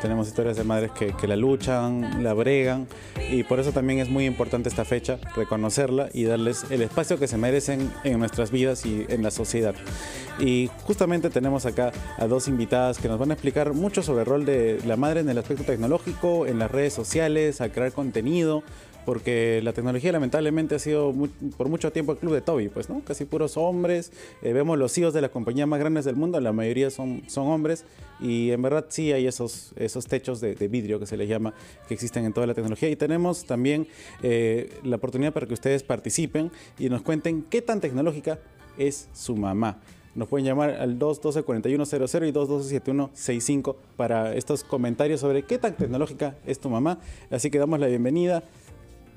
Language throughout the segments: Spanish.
Tenemos historias de madres que, que la luchan, la bregan y por eso también es muy importante esta fecha, reconocerla y darles el espacio que se merecen en nuestras vidas y en la sociedad. Y justamente tenemos acá a dos invitadas que nos van a explicar mucho sobre el rol de la madre en el aspecto tecnológico, en las redes sociales, a crear contenido, porque la tecnología lamentablemente ha sido por mucho tiempo el club de Toby, pues, ¿no? Casi puros hombres, eh, vemos los hijos e de las compañías más grandes del mundo, la mayoría son, hombres, y en verdad sí hay esos, esos techos de, vidrio que se les llama, que existen en toda la tecnología, y tenemos también eh, la oportunidad para que ustedes participen y nos cuenten qué tan tecnológica es su mamá. Nos pueden llamar al 212-4100 y 212-7165 para estos comentarios sobre qué tan tecnológica es tu mamá. Así que damos la bienvenida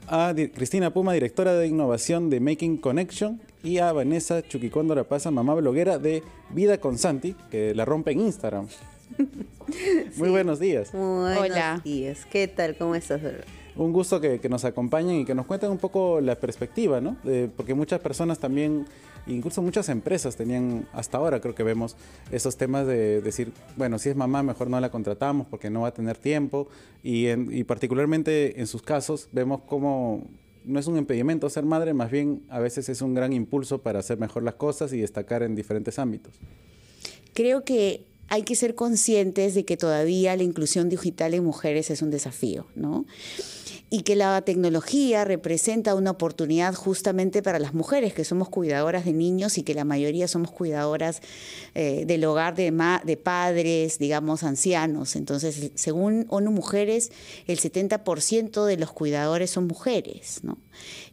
a Cristina Puma, directora de innovación de Making Connection, y a Vanessa Chuquicondo Rapaza, mamá bloguera de Vida con Santi, que la rompe en Instagram. Muy buenos días. Muy buenos días. ¿Qué tal? ¿Cómo estás? un gusto que, nos acompañen y que nos cuenten un poco la perspectiva, ¿no? porque muchas personas también, incluso muchas empresas tenían, hasta ahora creo que vemos esos temas de decir, bueno, si es mamá, mejor no la contratamos porque no va a tener tiempo. Y, y particularmente en sus casos vemos como no es un impedimento ser madre, más bien a veces es un gran impulso para hacer mejor las cosas y destacar en diferentes ámbitos. Creo que hay que ser conscientes de que todavía la inclusión digital en mujeres es un desafío, ¿no? y que la tecnología representa una oportunidad justamente para las mujeres que somos cuidadoras de niños y que la mayoría somos cuidadoras eh, del hogar de, padres, digamos, ancianos. Entonces, según ONU Mujeres, el 70% de los cuidadores son mujeres, ¿no?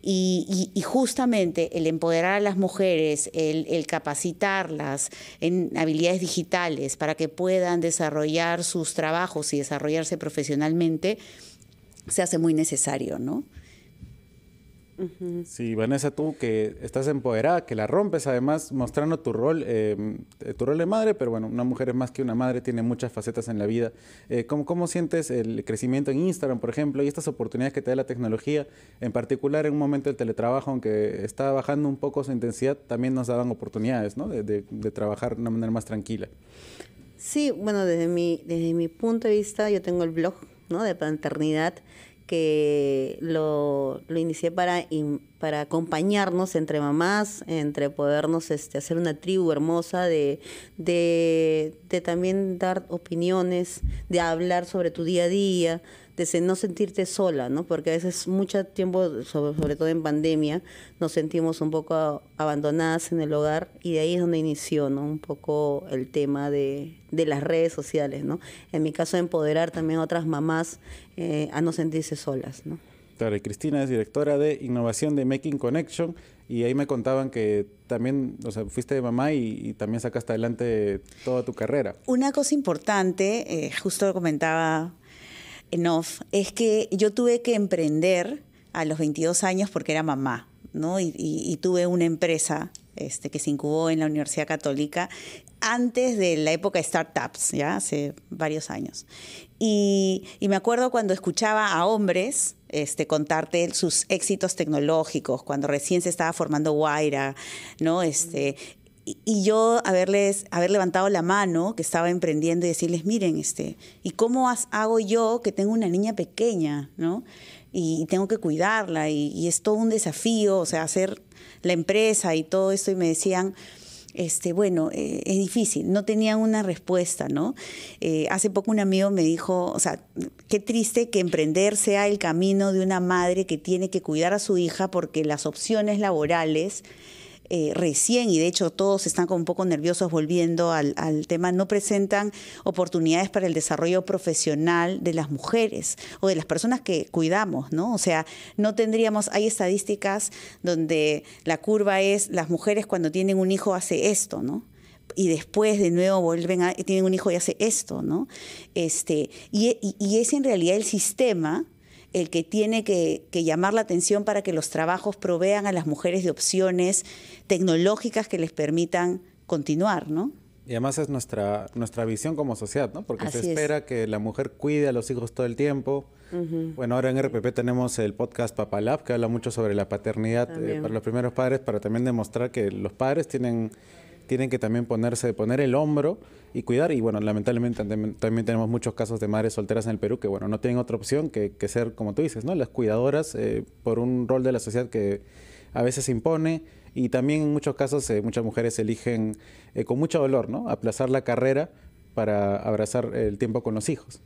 Y, justamente el empoderar a las mujeres, el capacitarlas en habilidades digitales para que puedan desarrollar sus trabajos y desarrollarse profesionalmente, se hace muy necesario, ¿no? Sí, Vanessa, tú que estás empoderada, que la rompes, además mostrando tu rol, em, eh, tu rol de madre, pero bueno, una mujer es más que una madre, tiene muchas facetas en la vida. Eh, ¿cómo, sientes el crecimiento en Instagram, por ejemplo, y estas oportunidades que te da la tecnología, en particular en un momento del teletrabajo, aunque está bajando un poco su intensidad, también nos daban oportunidades ¿no? de, de trabajar de una manera más tranquila? Sí, bueno, desde mi, desde mi punto de vista, yo tengo el blog ¿no? de paternidad que lo, lo inicié para para acompañarnos entre mamás, entre podernos este, hacer una tribu hermosa, de, de, también dar opiniones, de hablar sobre tu día a día, de no sentirte sola, ¿no? Porque a veces mucho tiempo, sobre, todo en pandemia, nos sentimos un poco abandonadas en el hogar y de ahí es donde inició, ¿no? Un poco el tema de, de las redes sociales, ¿no? En mi caso, empoderar también a otras mamás eh, a no sentirse solas, ¿no? Claro, Cristina es directora de innovación de Making Connection y ahí me contaban que también, o sea, fuiste de mamá y, también sacaste adelante toda tu carrera. Una cosa importante, eh, justo lo comentaba Enof, es que yo tuve que emprender a los 22 años porque era mamá, ¿no? Y, tuve una empresa este, que se incubó en la Universidad Católica antes de la época de startups, ya hace varios años. y me acuerdo cuando escuchaba a hombres este, contarte sus éxitos tecnológicos, cuando recién se estaba formando Guaira, ¿no? Este, y, yo haberles, haber levantado la mano que estaba emprendiendo y decirles, miren, este, ¿y cómo hago yo que tengo una niña pequeña, ¿no? Y, tengo que cuidarla y, y, es todo un desafío, o sea, hacer la empresa y todo esto. Y me decían, este, bueno, eh, es difícil, no tenía una respuesta, ¿no? Eh, hace poco un amigo me dijo, o sea, qué triste que emprender sea el camino de una madre que tiene que cuidar a su hija porque las opciones laborales eh, recién, y de hecho todos están como un poco nerviosos volviendo al, tema, no presentan oportunidades para el desarrollo profesional de las mujeres o de las personas que cuidamos, ¿no? O sea, no tendríamos, hay estadísticas donde la curva es las mujeres cuando tienen un hijo hace esto, ¿no? y después de nuevo vuelven a, tienen un hijo y hace esto, ¿no? Este, y, y, es en realidad el sistema el que tiene que, llamar la atención para que los trabajos provean a las mujeres de opciones tecnológicas que les permitan continuar, ¿no? Y además es nuestra, nuestra visión como sociedad, ¿no? Porque se espera que la mujer cuide a los hijos todo el tiempo. Bueno, ahora en RPP tenemos el podcast Papalab, que habla mucho sobre la paternidad eh, para los primeros padres, para también demostrar que los padres tienen tienen que también ponerse, poner el hombro y cuidar. Y bueno, lamentablemente también tenemos muchos casos de madres solteras en el Perú que, bueno, no tienen otra opción que, ser, como tú dices, ¿no? Las cuidadoras eh, por un rol de la sociedad que a veces se impone. Y también en muchos casos eh, muchas mujeres eligen eh, con mucho dolor, ¿no? Aplazar la carrera para abrazar el tiempo con los hijos.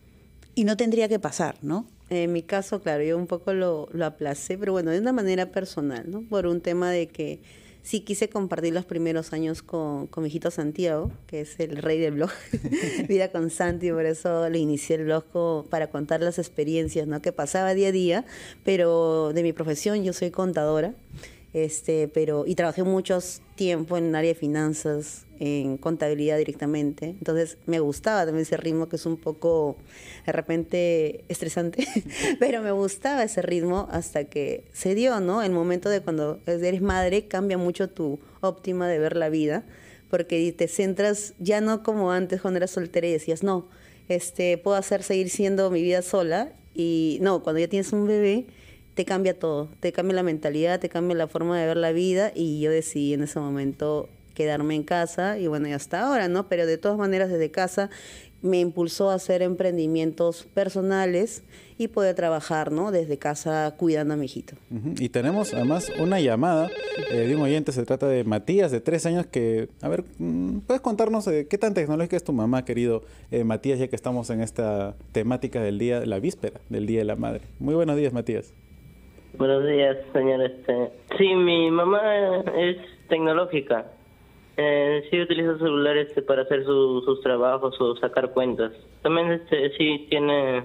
Y no tendría que pasar, ¿no? En mi caso, claro, yo un poco lo, lo aplacé, pero bueno, de una manera personal, ¿no? Por un tema de que sí quise compartir los primeros años con, mi hijito Santiago, que es el rey del blog, Vida con Santi, por eso le inicié el blog para contar las experiencias ¿no? que pasaba día a día, pero de mi profesión yo soy contadora. Este, pero, y trabajé mucho tiempo en el área de finanzas, en contabilidad directamente. Entonces me gustaba también ese ritmo que es un poco de repente estresante, pero me gustaba ese ritmo hasta que se dio, ¿no? El momento de cuando eres madre cambia mucho tu óptima de ver la vida, porque te centras ya no como antes cuando eras soltera y decías, no, este, puedo hacer seguir siendo mi vida sola y no, cuando ya tienes un bebé te cambia todo, te cambia la mentalidad, te cambia la forma de ver la vida y yo decidí en ese momento quedarme en casa y bueno, y hasta ahora, ¿no? Pero de todas maneras desde casa me impulsó a hacer emprendimientos personales y poder trabajar, ¿no? Desde casa cuidando a mi hijito. Y tenemos además una llamada eh, de un oyente, se trata de Matías, de tres años, que, a ver, mm, ¿puedes contarnos eh, qué tan tecnológica es tu mamá, querido eh, Matías, ya que estamos en esta temática del día, la víspera del Día de la Madre? Muy buenos días, Matías. Buenos días, señor. Este. Sí, mi mamá es tecnológica. Eh, sí utiliza celulares este, para hacer sus trabajos o sacar cuentas. También este, sí tiene,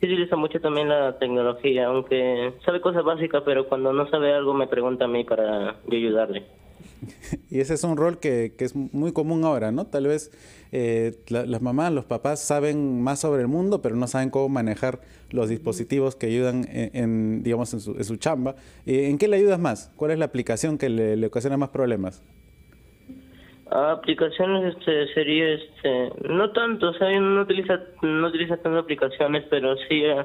sí utiliza mucho también la tecnología, aunque sabe cosas básicas, pero cuando no sabe algo me pregunta a mí para ayudarle. Y ese es un rol que, que, es muy común ahora, ¿no? Tal vez eh, las mamás, los papás saben más sobre el mundo, pero no saben cómo manejar los dispositivos que ayudan en, digamos, en su, chamba. Eh, ¿En qué le ayudas más? ¿Cuál es la aplicación que le ocasiona más problemas? Aplicaciones este, sería este, no tanto, o sea, no utiliza no utiliza tantas aplicaciones, pero sí eh,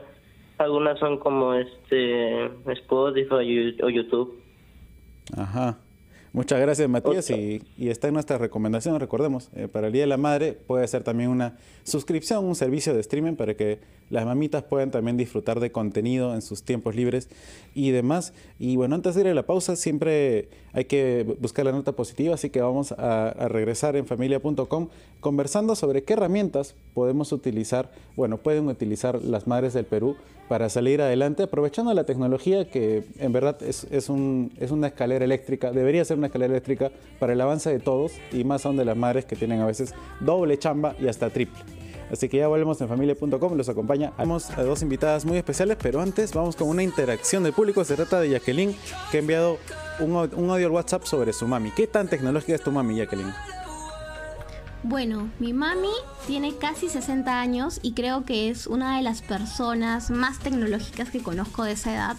algunas son como este Spotify o YouTube. Ajá. Muchas gracias, Matías. Y, está en nuestra recomendación, recordemos, eh, para el Día de la Madre puede ser también una suscripción, un servicio de streaming para que las mamitas puedan también disfrutar de contenido en sus tiempos libres y demás. Y bueno, antes de ir a la pausa, siempre hay que buscar la nota positiva, así que vamos a, a regresar en familia.com conversando sobre qué herramientas podemos utilizar, bueno, pueden utilizar las madres del Perú para salir adelante, aprovechando la tecnología que en verdad es, un, es, una escalera eléctrica, debería ser una escalera eléctrica para el avance de todos y más aún de las madres que tienen a veces doble chamba y hasta triple. Así que ya volvemos en familia.com, los acompaña. Tenemos a dos invitadas muy especiales, pero antes vamos con una interacción del público. Se trata de Jacqueline, que ha enviado un, audio al WhatsApp sobre su mami. ¿Qué tan tecnológica es tu mami, Jacqueline? Bueno, mi mami tiene casi 60 años y creo que es una de las personas más tecnológicas que conozco de esa edad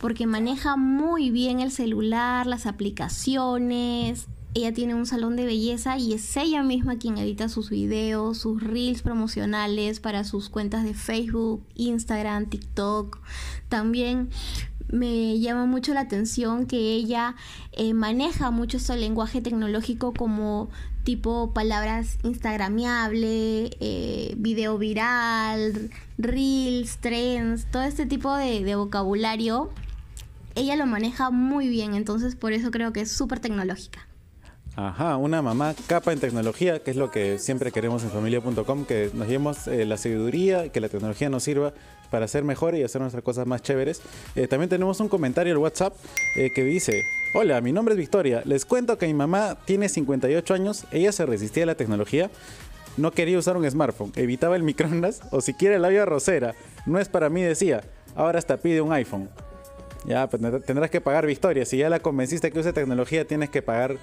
porque maneja muy bien el celular, las aplicaciones. Ella tiene un salón de belleza y es ella misma quien edita sus videos, sus reels promocionales para sus cuentas de Facebook, Instagram, TikTok. También me llama mucho la atención que ella eh, maneja mucho su este lenguaje tecnológico como tipo palabras instagramiable, eh, video viral, reels, trends, todo este tipo de, de vocabulario. Ella lo maneja muy bien, entonces por eso creo que es súper tecnológica. Ajá, una mamá capa en tecnología, que es lo que siempre queremos en familia.com, que nos llevemos eh, la sabiduría, que la tecnología nos sirva para ser mejor y hacer nuestras cosas más chéveres. Eh, también tenemos un comentario al WhatsApp eh, que dice, hola, mi nombre es Victoria, les cuento que mi mamá tiene 58 años, ella se resistía a la tecnología, no quería usar un smartphone, evitaba el microondas o siquiera el labio rosera, no es para mí decía, ahora hasta pide un iPhone. Ya, pues tendrás que pagar Victoria. Si ya la convenciste que use tecnología, tienes que pagar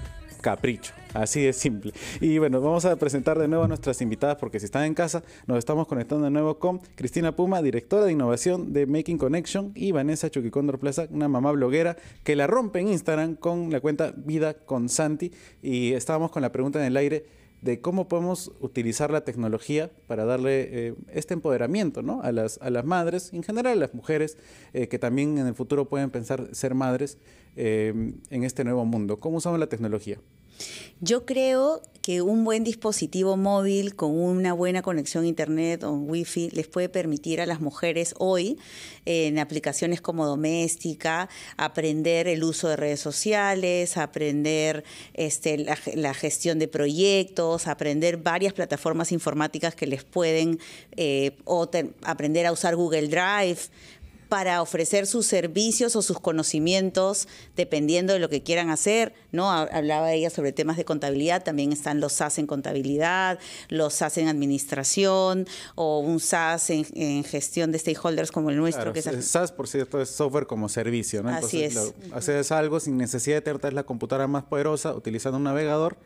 capricho. Así de simple. Y bueno, vamos a presentar de nuevo a nuestras invitadas porque si están en casa, nos estamos conectando de nuevo con Cristina Puma, directora de innovación de Making Connection, y Vanessa Chuquicondor Plaza, una mamá bloguera que la rompe en Instagram con la cuenta Vida con Santi. Y estábamos con la pregunta en el aire de cómo podemos utilizar la tecnología para darle eh, este empoderamiento ¿no? a, las, a las madres, en general a las mujeres, eh, que también en el futuro pueden pensar ser madres eh, en este nuevo mundo. ¿Cómo usamos la tecnología? Yo creo que un buen dispositivo móvil con una buena conexión a internet o wifi les puede permitir a las mujeres hoy en aplicaciones como doméstica aprender el uso de redes sociales, aprender este, la, gestión de proyectos, aprender varias plataformas informáticas que les pueden eh, o aprender a usar Google Drive para ofrecer sus servicios o sus conocimientos, dependiendo de lo que quieran hacer, ¿no? Hablaba ella sobre temas de contabilidad, también están los SAS en contabilidad, los SAS en administración, o un SAS en, gestión de stakeholders como el nuestro. que es SAS, por cierto, es software como servicio, ¿no? Así Entonces, es. haces algo sin necesidad de tener la computadora más poderosa, utilizando un navegador,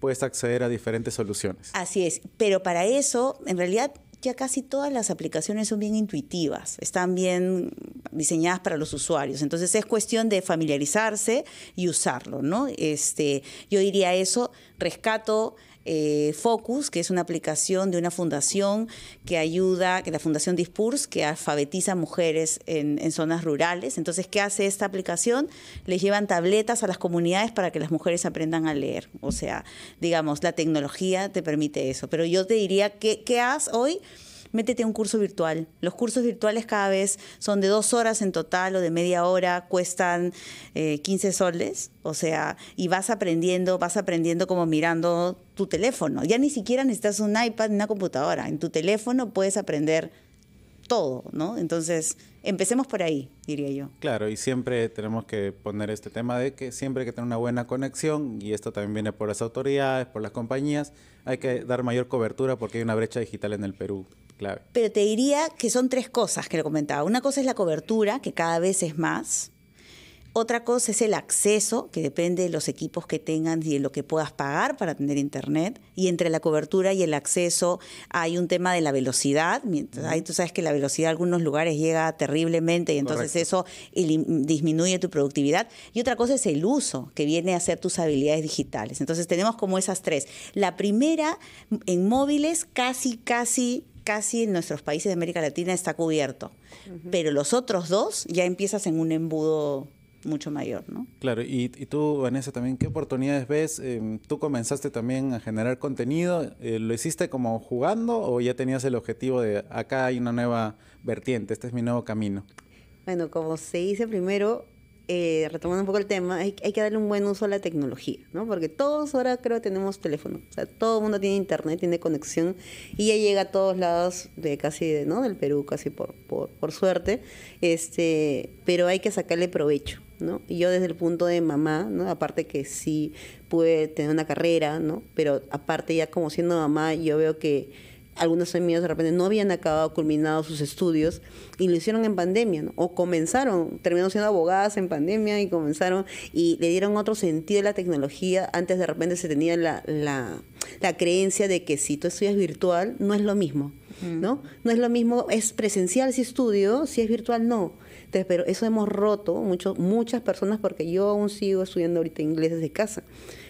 puedes acceder a diferentes soluciones. Así es, pero para eso, en realidad, casi todas las aplicaciones son bien intuitivas, están bien diseñadas para los usuarios. Entonces es cuestión de familiarizarse y usarlo, ¿no? Este, yo diría eso, rescato eh, Focus, que es una aplicación de una fundación que ayuda, que la Fundación Dispurs, que alfabetiza mujeres en, zonas rurales. Entonces, ¿qué hace esta aplicación? Les llevan tabletas a las comunidades para que las mujeres aprendan a leer. O sea, digamos, la tecnología te permite eso. Pero yo te diría, ¿qué, qué hoy? métete a un curso virtual. Los cursos virtuales cada vez son de dos horas en total o de media hora, cuestan 15 eh, soles, o sea, y vas aprendiendo, vas aprendiendo como mirando tu teléfono. Ya ni siquiera necesitas un iPad, ni una computadora. En tu teléfono puedes aprender todo, ¿no? Entonces, empecemos por ahí, diría yo. Claro, y siempre tenemos que poner este tema de que siempre hay que tener una buena conexión, y esto también viene por las autoridades, por las compañías, hay que dar mayor cobertura porque hay una brecha digital en el Perú. Clave. Pero te diría que son tres cosas que le comentaba. Una cosa es la cobertura, que cada vez es más, otra cosa es el acceso, que depende de los equipos que tengan y de lo que puedas pagar para tener internet. Y entre la cobertura y el acceso hay un tema de la velocidad. Ahí tú sabes que la velocidad en algunos lugares llega terriblemente y entonces eso disminuye tu productividad. Y otra cosa es el uso, que viene a ser tus habilidades digitales. Entonces tenemos como esas tres. La primera, en móviles, casi, casi casi en nuestros países de América Latina está cubierto, pero los otros dos ya empiezas en un embudo mucho mayor, ¿no? Claro, y, tú, Vanessa, también, ¿qué oportunidades ves? Em, tú comenzaste también a generar contenido, eh, ¿lo hiciste como jugando o ya tenías el objetivo de acá hay una nueva vertiente, este es mi nuevo camino? Bueno, como se dice primero, eh, retomando un poco el tema, hay, que darle un buen uso a la tecnología, ¿no? Porque todos ahora creo que tenemos teléfono, sea, todo el mundo tiene internet, tiene conexión y ya llega a todos lados de casi, ¿no? Del Perú, casi por, por, suerte, este, pero hay que sacarle provecho, ¿no? Y yo desde el punto de mamá, ¿no? Aparte que sí pude tener una carrera, ¿no? Pero aparte ya como siendo mamá, yo veo que algunas amigos de repente no habían acabado, culminado sus estudios y lo hicieron en pandemia, o comenzaron, terminaron siendo abogadas en pandemia y comenzaron y le dieron otro sentido a la tecnología. Antes de repente se tenía la, la, creencia de que si tú estudias virtual no es lo mismo, mm. ¿no? No es lo mismo, es presencial si estudio, si es virtual no pero eso hemos roto mucho, muchas personas porque yo aún sigo estudiando ahorita inglés desde casa,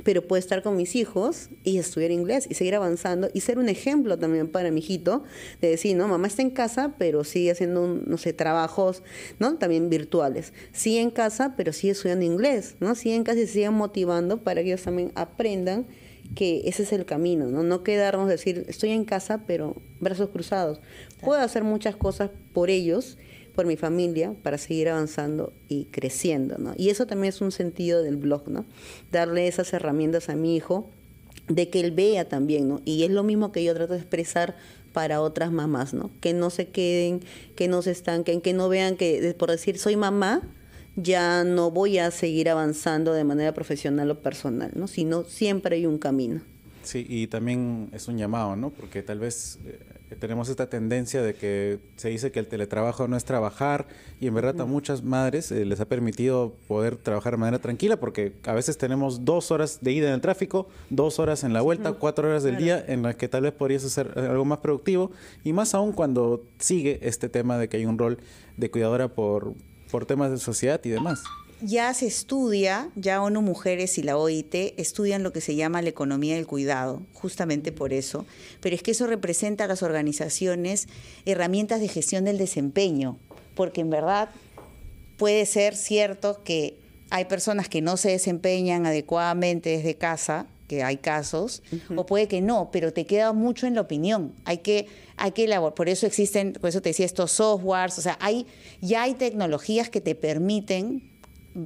pero puedo estar con mis hijos y estudiar inglés y seguir avanzando y ser un ejemplo también para mi hijito de decir, no, mamá está en casa, pero sigue haciendo, no sé, trabajos, ¿no? También virtuales. Sigue en casa, pero sigue estudiando inglés, ¿no? Sigue en casa y sigue motivando para que ellos también aprendan que ese es el camino, ¿no? No quedarnos decir, estoy en casa, pero brazos cruzados. Puedo hacer muchas cosas por ellos por mi familia para seguir avanzando y creciendo, ¿no? Y eso también es un sentido del blog, ¿no? Darle esas herramientas a mi hijo de que él vea también, ¿no? Y es lo mismo que yo trato de expresar para otras mamás, ¿no? Que no se queden, que no se estanquen, que no vean que por decir soy mamá, ya no voy a seguir avanzando de manera profesional o personal, ¿no? Sino siempre hay un camino. Sí, y también es un llamado, ¿no? Porque tal vez eh, tenemos esta tendencia de que se dice que el teletrabajo no es trabajar y en verdad a muchas madres eh, les ha permitido poder trabajar de manera tranquila porque a veces tenemos dos horas de ida en el tráfico, dos horas en la vuelta, cuatro horas del día en las que tal vez podrías hacer eh, algo más productivo y más aún cuando sigue este tema de que hay un rol de cuidadora por, por temas de sociedad y demás ya se estudia, ya ONU Mujeres y la OIT estudian lo que se llama la economía del cuidado, justamente por eso, pero es que eso representa a las organizaciones herramientas de gestión del desempeño, porque en verdad puede ser cierto que hay personas que no se desempeñan adecuadamente desde casa, que hay casos, o puede que no, pero te queda mucho en la opinión. Hay que, hay que elaborar, por eso existen, por eso te decía estos softwares, o sea, hay, ya hay tecnologías que te permiten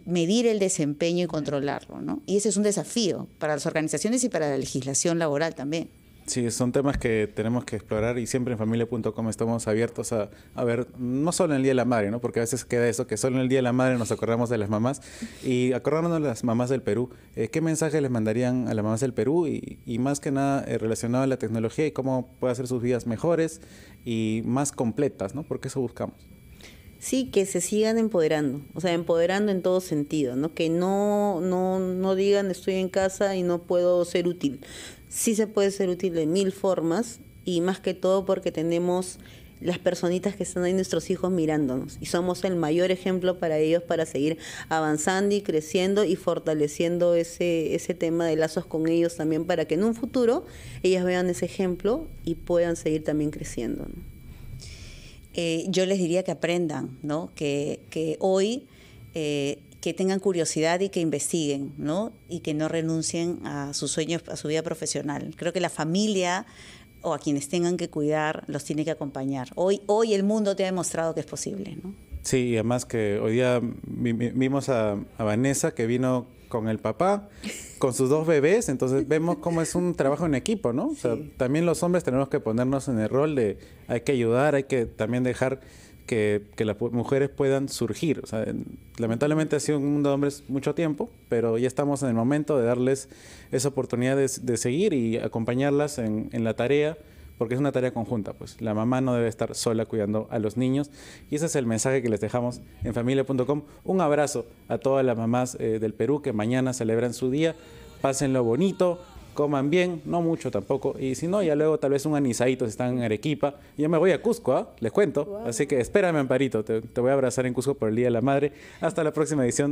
medir el desempeño y controlarlo, ¿no? Y ese es un desafío para las organizaciones y para la legislación laboral también. Sí, son temas que tenemos que explorar y siempre en familia.com estamos abiertos a, a, ver, no solo en el Día de la Madre, ¿no? porque a veces queda eso, que solo en el Día de la Madre nos acordamos de las mamás y acordándonos de las mamás del Perú, eh, ¿qué mensaje les mandarían a las mamás del Perú y, más que nada eh, relacionado a la tecnología y cómo puede hacer sus vidas mejores y más completas, ¿no? porque eso buscamos. Sí, que se sigan empoderando, o sea, empoderando en todo sentido, ¿no? Que no, no, no digan estoy en casa y no puedo ser útil. Sí se puede ser útil de mil formas y más que todo porque tenemos las personitas que están ahí, nuestros hijos mirándonos. Y somos el mayor ejemplo para ellos para seguir avanzando y creciendo y fortaleciendo ese, ese tema de lazos con ellos también para que en un futuro ellas vean ese ejemplo y puedan seguir también creciendo. ¿no? Eh, yo les diría que aprendan, ¿no? Que, que hoy eh, que tengan curiosidad y que investiguen, ¿no? Y que no renuncien a sus sueños, a su vida profesional. Creo que la familia o a quienes tengan que cuidar los tiene que acompañar. Hoy, hoy el mundo te ha demostrado que es posible, ¿no? Sí, y además que hoy día vimos a, a Vanessa que vino con el papá, con sus dos bebés, entonces vemos cómo es un trabajo en equipo, ¿no? O sea, también los hombres tenemos que ponernos en el rol de hay que ayudar, hay que también dejar que, que las mujeres puedan surgir. O sea, lamentablemente ha sido un mundo de hombres mucho tiempo, pero ya estamos en el momento de darles esa oportunidad de, de seguir y acompañarlas en, en la tarea porque es una tarea conjunta, pues la mamá no debe estar sola cuidando a los niños. Y ese es el mensaje que les dejamos en familia.com. Un abrazo a todas las mamás eh, del Perú que mañana celebran su día. Pásenlo bonito, coman bien, no mucho tampoco. Y si no, ya luego tal vez un anisadito si están en Arequipa. Yo me voy a Cusco, ¿ah? les cuento. Así que espérame, Amparito. te voy a abrazar en Cusco por el Día de la Madre. Hasta la próxima edición.